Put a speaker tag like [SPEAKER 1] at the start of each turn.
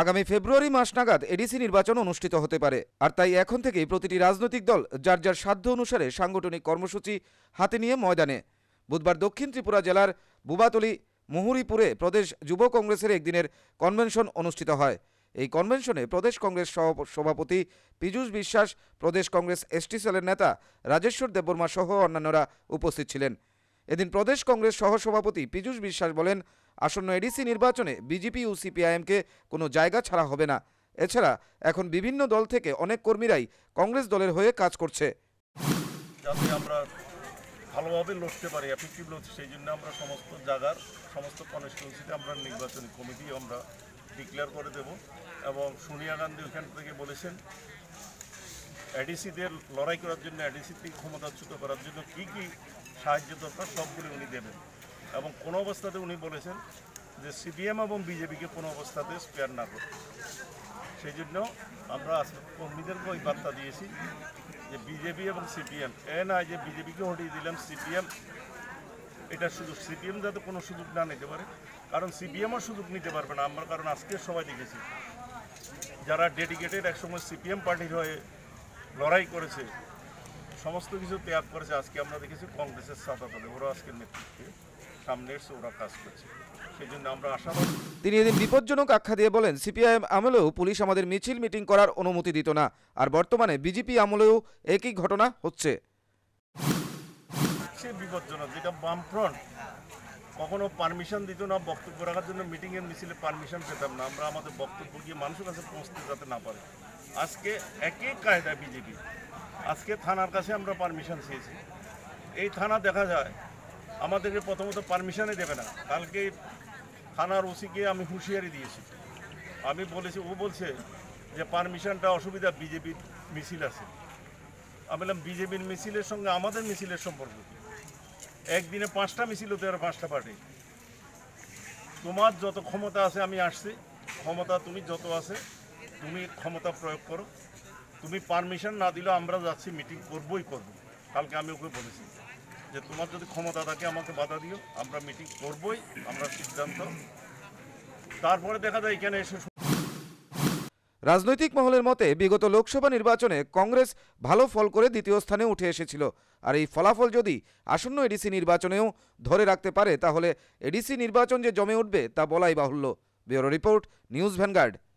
[SPEAKER 1] আগামী ফেব্রুয়ারি মাস নাগাদ এডিসি নির্বাচন অনুষ্ঠিত হতে পারে আর তাই এখন থেকেই প্রতিটি রাজনৈতিক দল যার যার সাধ্য অনুসারে সাংগঠনিক কর্মসূচি হাতে নিয়ে ময়দানে বুধবার দক্ষিণ ত্রিপুরা জেলার বুবাতলি মুহুরিপুরে প্রদেশ যুব কংগ্রেসের একদিনের কনভেনশন অনুষ্ঠিত হয় এই কনভেনশনে প্রদেশ কংগ্রেস সভাপতি পীযূষ বিশ্বাস প্রদেশ কংগ্রেস এসটি সেলের নেতা রাজেশ্বর দেববর্মা সহ অন্যান্যরা উপস্থিত ছিলেন এদিন প্রদেশ কংগ্রেস সহসভাপতি পীযুষ বিশ্বাস বলেন আসন্ন এডিসি নির্বাচনে বিজেপি ও সিপিআইএমকে কোনো জায়গা ছাড়া হবে না এছাড়া এখন বিভিন্ন দল থেকে অনেক কর্মীরাই কংগ্রেস দলের হয়ে কাজ করছে
[SPEAKER 2] যাতে আমরা ভালোভাবে লড়তে পারি এফেক্টিভ লড়তে সেই জন্য আমরা সমস্ত জায়গার সমস্ত কনস্টিটিউন্সিতে আমরা নির্বাচনী কমিটি আমরা ডিক্লেয়ার করে দেব এবং সোনিয়া গান্ধী ওইখান থেকে বলেছেন এডিসিদের লড়াই করার জন্য এডিসিকে ক্ষমতাচ্যুত করার জন্য কী কী সাহায্য দরকার সবগুলি উনি দেবেন এবং কোনো অবস্থাতে উনি বলেছেন যে সিপিএম এবং বিজেপিকে কোনো অবস্থাতে স্পেয়ার না করতে সেই জন্য আমরা কর্মীদেরকে ওই বার্তা দিয়েছি যে বিজেপি এবং সিপিএম এ না যে বিজেপিকে হটিয়ে দিলাম সিপিএম এটা সুযোগ সিপিএম যাতে কোনো সুযোগ না নিতে পারে কারণ সিপিএমও সুযোগ নিতে পারবে না আমার কারণ আজকে সবাই দেখেছি যারা ডেডিকেটেড একসময় সিপিএম পার্টির হয়ে লড়াই করেছে সমস্ত কিছু ত্যাগ করেছে আজকে আমরা দেখেছি কংগ্রেসের সাদা দলে ওরা আজকের নেতৃত্বে সামনে এসে ওরা কাজ করছে সেই জন্য আমরা
[SPEAKER 1] তিনি এদিন বিপজ্জনক আখ্যা দিয়ে বলেন সিপিআইএম আমলেও পুলিশ আমাদের মিছিল মিটিং করার অনুমতি দিত না আর বর্তমানে বিজেপি আমলেও একই ঘটনা হচ্ছে
[SPEAKER 2] সে বিপজ্জনক যেটা বামফ্রন্ট কখনো পারমিশন দিত না বক্তব্য রাখার জন্য এর মিছিলে পারমিশন পেতাম না আমরা আমাদের বক্তব্য গিয়ে মানুষের কাছে পৌঁছতে যাতে না পারে আজকে একই কায়দা বিজেপি আজকে থানার কাছে আমরা পারমিশন চেয়েছি এই থানা দেখা যায় আমাদেরকে প্রথমত পারমিশনে দেবে না কালকে থানার ওসিকে আমি হুঁশিয়ারি দিয়েছি আমি বলেছি ও বলছে যে পারমিশনটা অসুবিধা বিজেপির মিছিল আছে আমি বললাম বিজেপির মিছিলের সঙ্গে আমাদের মিছিলের সম্পর্ক একদিনে পাঁচটা মিছিল হতে আর পাঁচটা পার্টি তোমার যত ক্ষমতা আছে আমি আসছি ক্ষমতা তুমি যত আছে তুমি ক্ষমতা প্রয়োগ করো তুমি পারমিশন না দিলেও আমরা যাচ্ছি মিটিং করবই করব কালকে আমি ওকে বলেছি যে তোমার যদি ক্ষমতা থাকে আমাকে বাধা দিও আমরা মিটিং করবই আমরা সিদ্ধান্ত তারপরে দেখা যায় এখানে এসে
[SPEAKER 1] রাজনৈতিক মহলের মতে বিগত লোকসভা নির্বাচনে কংগ্রেস ভালো ফল করে দ্বিতীয় স্থানে উঠে এসেছিল আর এই ফলাফল যদি আসন্ন এডিসি নির্বাচনেও ধরে রাখতে পারে তাহলে এডিসি নির্বাচন যে জমে উঠবে তা বলাই বাহুল্য ব্যুরো রিপোর্ট নিউজ ভ্যানগার্ড